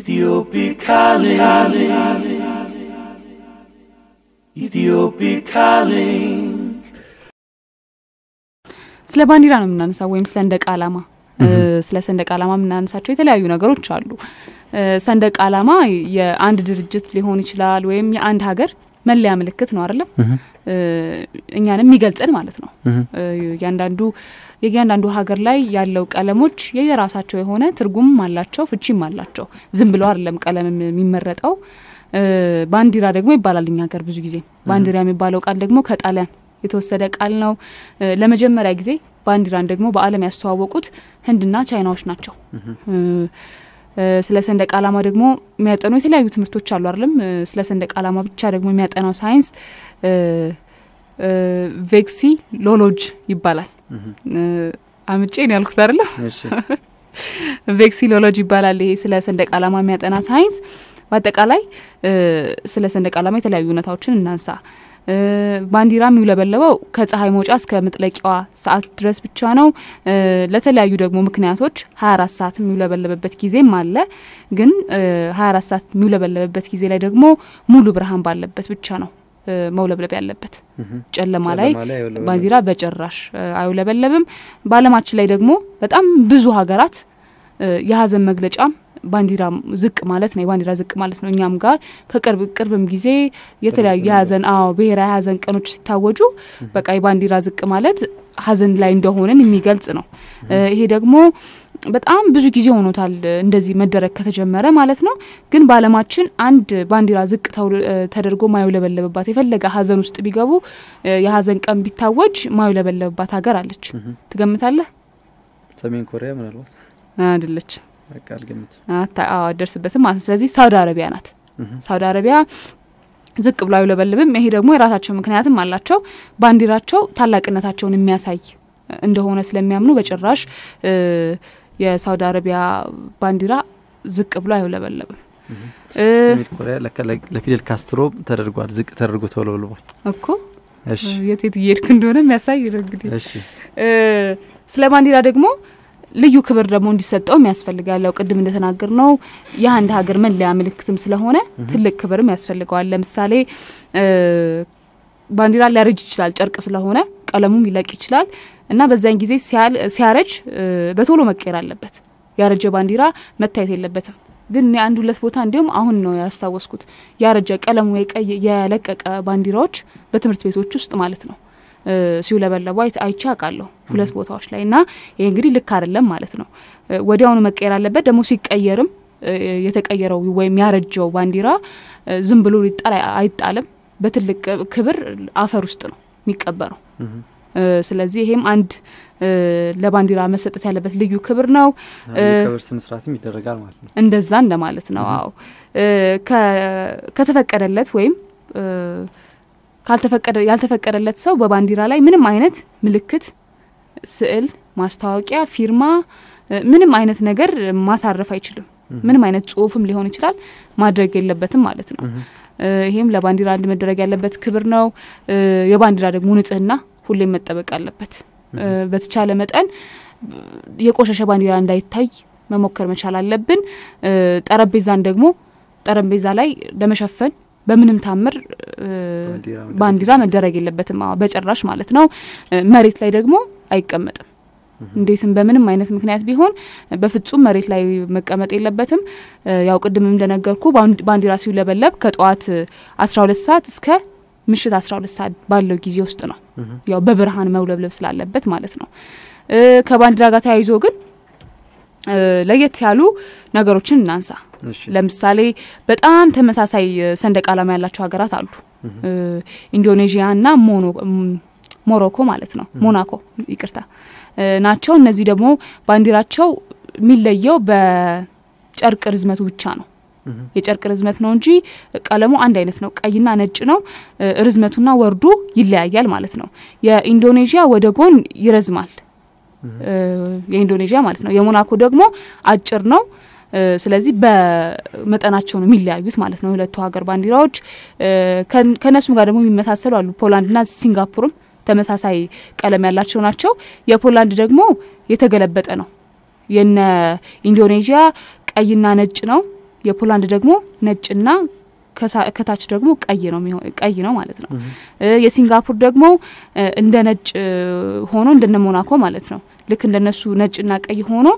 Ethiopic ስለ ባንዲራ ነው የምናነሳው ወይም ሰንደቅ ዓላማ። ስለ ሰንደቅ አላማ የምናነሳቸው የተለያዩ ነገሮች አሉ። ሰንደቅ አላማ የአንድ ድርጅት ሊሆን ይችላል ወይም የአንድ ሀገር መለያ ምልክት ነው አይደለም? እኛንም የሚገልጽን ማለት ነው። እያንዳንዱ የእያንዳንዱ ሀገር ላይ ያለው ቀለሞች የየራሳቸው የሆነ ትርጉም አላቸው፣ ፍቺም አላቸው። ዝም ብለው አይደለም ቀለም የሚመረጠው። ባንዲራ ደግሞ ይባላል እኛ ሀገር ብዙ ጊዜ ባንዲራ የሚባለው ቃል ደግሞ ከጣሊያን የተወሰደ ቃል ነው። ለመጀመሪያ ጊዜ ባንዲራን ደግሞ በዓለም ያስተዋወቁት ህንድና ቻይናዎች ናቸው። ስለ ሰንደቅ ዓላማ ደግሞ የሚያጠኑ የተለያዩ ትምህርቶች አሉ አይደለም። ስለ ሰንደቅ ዓላማ ብቻ ደግሞ የሚያጠናው ሳይንስ ቬክሲ ሎሎጅ ይባላል። አምጬ ነው ያልኩት አይደለ? ቬክሲሎሎጂ ይባላል። ይሄ ስለ ሰንደቅ ዓላማ የሚያጠና ሳይንስ በአጠቃላይ ስለ ሰንደቅ ዓላማ የተለያዩ እውነታዎችን እናንሳ። ባንዲራ የሚውለበለበው ከፀሐይ መውጫ እስከ ምጥለቂዋ ሰዓት ድረስ ብቻ ነው። ለተለያዩ ደግሞ ምክንያቶች ሀያ አራት ሰዓት የሚውለበለበበት ጊዜም አለ። ግን ሀያ አራት ሰዓት የሚውለበለበበት ጊዜ ላይ ደግሞ ሙሉ ብርሃን ባለበት ብቻ ነው መውለብለብ ያለበት። ጨለማ ላይ ባንዲራ በጭራሽ አይውለበለብም። በዓለማችን ላይ ደግሞ በጣም ብዙ ሀገራት የሀዘን መግለጫም ባንዲራ ዝቅ ማለት ነው። የባንዲራ ዝቅ ማለት ነው። እኛም ጋር ከቅርብ ቅርብም ጊዜ የተለያዩ የሀዘን አዎ ብሔራዊ የሀዘን ቀኖች ሲታወጁ በቃ የባንዲራ ዝቅ ማለት ሀዘን ላይ እንደሆነን የሚገልጽ ነው። ይሄ ደግሞ በጣም ብዙ ጊዜ ሆኖታል እንደዚህ መደረግ ከተጀመረ ማለት ነው። ግን በዓለማችን አንድ ባንዲራ ዝቅ ተደርጎ ማይውለበለብባት የፈለገ ሀዘን ውስጥ ቢገቡ የሀዘን ቀን ቢታወጅ ማይውለበለብባት ሀገር አለች። ትገምታለህ? ሰሜን ኮሪያ ምናልባት አይደለች። ደርስበትም ማለት ነው። ስለዚህ ሳውዲ አረቢያ ናት። ሳውዲ አረቢያ ዝቅ ብሎ አይውለበልብም። ይሄ ደግሞ የራሳቸው ምክንያትም አላቸው። ባንዲራቸው ታላቅነታቸውን የሚያሳይ እንደሆነ ስለሚያምኑ በጭራሽ የሳውዲ አረቢያ ባንዲራ ዝቅ ብሎ አይውለበለብም። ሰሜን ኮሪያ ለፊደል ካስትሮ ተደርጓል፣ ዝቅ ተደርጎ ተውለብልቧል እኮ የት የት እየሄድክ እንደሆነ የሚያሳይ ነው። እንግዲህ ስለ ባንዲራ ደግሞ ልዩ ክብር ደግሞ እንዲሰጠውም ያስፈልጋል። ያው ቅድም እንደተናገር ነው የአንድ ሀገር መለያ ምልክትም ስለሆነ ትልቅ ክብርም ያስፈልገዋል። ለምሳሌ ባንዲራ ሊያረጅ ይችላል። ጨርቅ ስለሆነ ቀለሙም ይለቅ ይችላል እና በዛን ጊዜ ሲያረጅ በቶሎ መቀየር አለበት። ያረጀ ባንዲራ መታየት የለበትም። ግን አንድ ሁለት ቦታ እንዲሁም አሁን ነው ያስታወስኩት ያረጀ ቀለሙ የለቀቀ ባንዲራዎች በትምህርት ቤቶች ውስጥ ማለት ነው ሲውለበለቡ አይቼ አውቃለሁ ሁለት ቦታዎች ላይ እና ይህ እንግዲህ ልክ አይደለም ማለት ነው። ወዲያውኑ መቀየር አለበት። ደግሞ ሲቀየርም የተቀየረው ወይም ያረጀው ባንዲራ ዝም ብሎ ሊጣል አይጣልም። በትልቅ ክብር አፈር ውስጥ ነው የሚቀበረው። ስለዚህ ይሄም አንድ ለባንዲራ መሰጠት ያለበት ልዩ ክብር ነው። ክብር ስነስርዓትም ይደረጋል ማለት ነው። እንደዛ እንደማለት ነው። አዎ ከተፈቀደለት ወይም ያልተፈቀደለት ሰው በባንዲራ ላይ ምንም አይነት ምልክት፣ ስዕል፣ ማስታወቂያ፣ ፊርማ፣ ምንም አይነት ነገር ማሳረፍ አይችልም። ምንም አይነት ጽሁፍም ሊሆን ይችላል ማድረግ የለበትም ማለት ነው። ይሄም ለባንዲራ አንድ መደረግ ያለበት ክብር ነው። የባንዲራ ደግሞ ንጽህና ሁሌም መጠበቅ አለበት። በተቻለ መጠን የቆሸሸ ባንዲራ እንዳይታይ መሞከር መቻል አለብን። ጠረጴዛን ደግሞ ጠረጴዛ ላይ ለመሸፈን በምንም ታምር ባንዲራ መደረግ የለበትም በጭራሽ ማለት ነው። መሬት ላይ ደግሞ አይቀመጥም። እንዴትም በምንም አይነት ምክንያት ቢሆን በፍጹም መሬት ላይ መቀመጥ የለበትም። ያው ቅድም እንደነገርኩ ባንዲራ ሲውለበለብ ከጠዋት አስራ ሁለት ሰዓት እስከ ምሽት አስራ ሁለት ሰዓት ባለው ጊዜ ውስጥ ነው። ያው በብርሃን መውለብለብ ስላለበት ማለት ነው። ከባንዲራ ጋር ተያይዞ ግን ለየት ያሉ ነገሮችን እናንሳ። ለምሳሌ በጣም ተመሳሳይ ሰንደቅ ዓላማ ያላቸው ሀገራት አሉ። ኢንዶኔዥያ እና ሞሮኮ ማለት ነው ሞናኮ ይቅርታ ናቸው። እነዚህ ደግሞ ባንዲራቸው የሚለየው በጨርቅ ርዝመቱ ብቻ ነው። የጨርቅ ርዝመት ነው እንጂ ቀለሙ አንድ አይነት ነው። ቀይና ነጭ ነው። ርዝመቱና ወርዱ ይለያያል ማለት ነው። የኢንዶኔዥያ ወደ ጎን ይረዝማል። የኢንዶኔዥያ ማለት ነው። የሞናኮ ደግሞ አጭር ነው። ስለዚህ በመጠናቸው ነው የሚለያዩት ማለት ነው ሁለቱ ሀገር ባንዲራዎች። ከእነሱም ጋር ደግሞ የሚመሳሰሉ አሉ። ፖላንድና ሲንጋፖርም ተመሳሳይ ቀለም ያላቸው ናቸው። የፖላንድ ደግሞ የተገለበጠ ነው። የነ ኢንዶኔዥያ ቀይና ነጭ ነው። የፖላንድ ደግሞ ነጭና ከታች ደግሞ ቀይ ነው ቀይ ነው ማለት ነው። የሲንጋፖር ደግሞ እንደ ነጭ ሆኖ እንደነ ሞናኮ ማለት ነው። ልክ እንደነሱ ነጭና ቀይ ሆኖ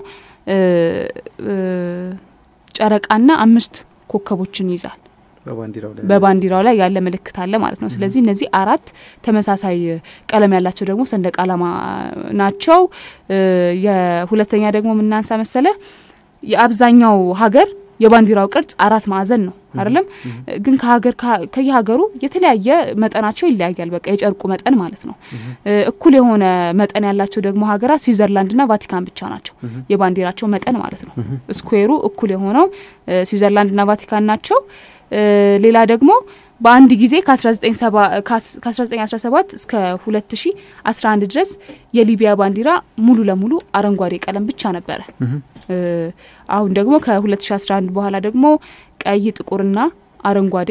ጨረቃና አምስት ኮከቦችን ይይዛል። በባንዲራው ላይ ያለ ምልክት አለ ማለት ነው። ስለዚህ እነዚህ አራት ተመሳሳይ ቀለም ያላቸው ደግሞ ሰንደቅ ዓላማ ናቸው። የሁለተኛ ደግሞ የምናንሳ መሰለ የአብዛኛው ሀገር የባንዲራው ቅርጽ አራት ማዕዘን ነው አይደለም? ግን ከሀገር ከየሀገሩ የተለያየ መጠናቸው ይለያያል። በቃ የጨርቁ መጠን ማለት ነው። እኩል የሆነ መጠን ያላቸው ደግሞ ሀገራት ስዊዘርላንድና ቫቲካን ብቻ ናቸው፣ የባንዲራቸው መጠን ማለት ነው። ስኩዌሩ እኩል የሆነው ስዊዘርላንድና ቫቲካን ናቸው። ሌላ ደግሞ በአንድ ጊዜ ከ1917 እስከ 2011 ድረስ የሊቢያ ባንዲራ ሙሉ ለሙሉ አረንጓዴ ቀለም ብቻ ነበረ። አሁን ደግሞ ከ2011 በኋላ ደግሞ ቀይ፣ ጥቁርና አረንጓዴ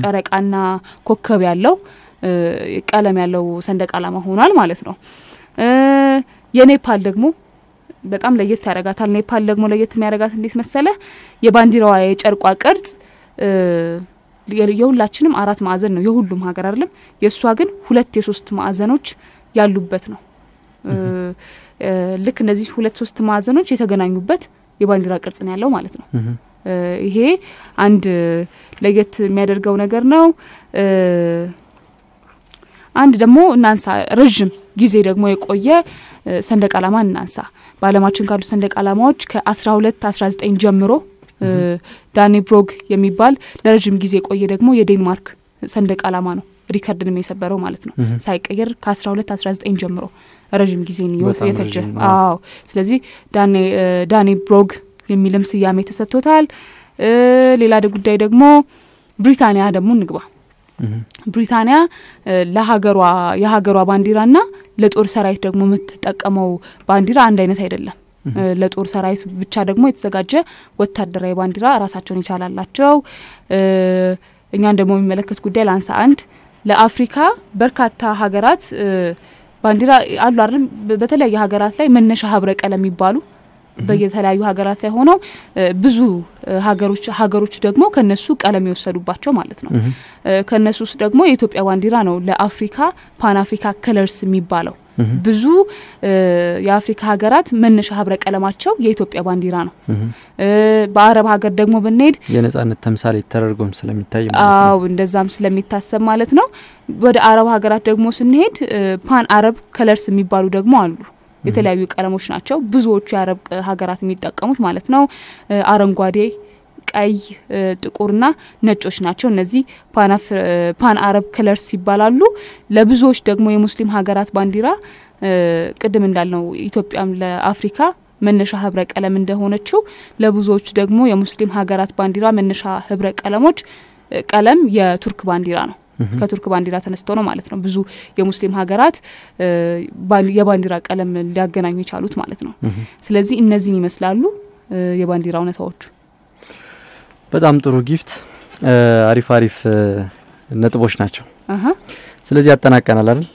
ጨረቃና ኮከብ ያለው ቀለም ያለው ሰንደቅ ዓላማ ሆኗል ማለት ነው። የኔፓል ደግሞ በጣም ለየት ያደርጋታል። ኔፓል ደግሞ ለየት የሚያደርጋት እንዴት መሰለ? የባንዲራዋ የጨርቋ ቅርጽ የሁላችንም አራት ማዕዘን ነው የሁሉም ሀገር አይደለም። የእሷ ግን ሁለት የሶስት ማዕዘኖች ያሉበት ነው። ልክ እነዚህ ሁለት ሶስት ማዕዘኖች የተገናኙበት የባንዲራ ቅርጽ ነው ያለው ማለት ነው። ይሄ አንድ ለየት የሚያደርገው ነገር ነው። አንድ ደግሞ እናንሳ፣ ረዥም ጊዜ ደግሞ የቆየ ሰንደቅ ዓላማ እናንሳ። በአለማችን ካሉ ሰንደቅ አላማዎች ከ አስራ ሁለት አስራ ዘጠኝ ጀምሮ ዳኒ ብሮግ የሚባል ለረዥም ጊዜ የቆየ ደግሞ የዴንማርክ ሰንደቅ ዓላማ ነው ሪከርድንም የሰበረው ማለት ነው ሳይቀየር ከአስራ ሁለት አስራ ዘጠኝ ጀምሮ ረዥም ጊዜ የፈጀ አዎ ስለዚህ ዳኒ ብሮግ የሚልም ስያሜ ተሰጥቶታል ሌላ ጉዳይ ደግሞ ብሪታንያ ደግሞ እንግባ ብሪታንያ ለሀገሯ የሀገሯ ባንዲራ ና ለጦር ሰራዊት ደግሞ የምትጠቀመው ባንዲራ አንድ አይነት አይደለም ለጦር ሰራዊት ብቻ ደግሞ የተዘጋጀ ወታደራዊ ባንዲራ ራሳቸውን ይቻላላቸው። እኛን ደግሞ የሚመለከት ጉዳይ ለአንሳ አንድ ለአፍሪካ በርካታ ሀገራት ባንዲራ አሉ አይደለም። በተለያዩ ሀገራት ላይ መነሻ ህብረ ቀለም የሚባሉ በየተለያዩ ሀገራት ላይ ሆነው ብዙ ሀገሮች ሀገሮች ደግሞ ከነሱ ቀለም የወሰዱባቸው ማለት ነው። ከነሱ ውስጥ ደግሞ የኢትዮጵያ ባንዲራ ነው ለአፍሪካ ፓን አፍሪካ ከለርስ የሚባለው ብዙ የአፍሪካ ሀገራት መነሻ ህብረ ቀለማቸው የኢትዮጵያ ባንዲራ ነው። በአረብ ሀገር ደግሞ ብንሄድ የነጻነት ተምሳሌ ተደርጎም ስለሚታይ አዎ እንደዛም ስለሚታሰብ ማለት ነው። ወደ አረብ ሀገራት ደግሞ ስንሄድ ፓን አረብ ከለርስ የሚባሉ ደግሞ አሉ። የተለያዩ ቀለሞች ናቸው ብዙዎቹ የአረብ ሀገራት የሚጠቀሙት ማለት ነው። አረንጓዴ ቀይ፣ ጥቁርና ነጮች ናቸው። እነዚህ ፓን አረብ ክለርስ ይባላሉ። ለብዙዎች ደግሞ የሙስሊም ሀገራት ባንዲራ ቅድም እንዳልነው ኢትዮጵያም ለአፍሪካ መነሻ ህብረ ቀለም እንደሆነችው ለብዙዎቹ ደግሞ የሙስሊም ሀገራት ባንዲራ መነሻ ህብረ ቀለሞች ቀለም የቱርክ ባንዲራ ነው። ከቱርክ ባንዲራ ተነስተው ነው ማለት ነው ብዙ የሙስሊም ሀገራት የባንዲራ ቀለም ሊያገናኙ የቻሉት ማለት ነው። ስለዚህ እነዚህን ይመስላሉ የባንዲራ እውነታዎቹ። በጣም ጥሩ ጊፍት፣ አሪፍ አሪፍ ነጥቦች ናቸው። ስለዚህ ያጠናቀናል አይደል?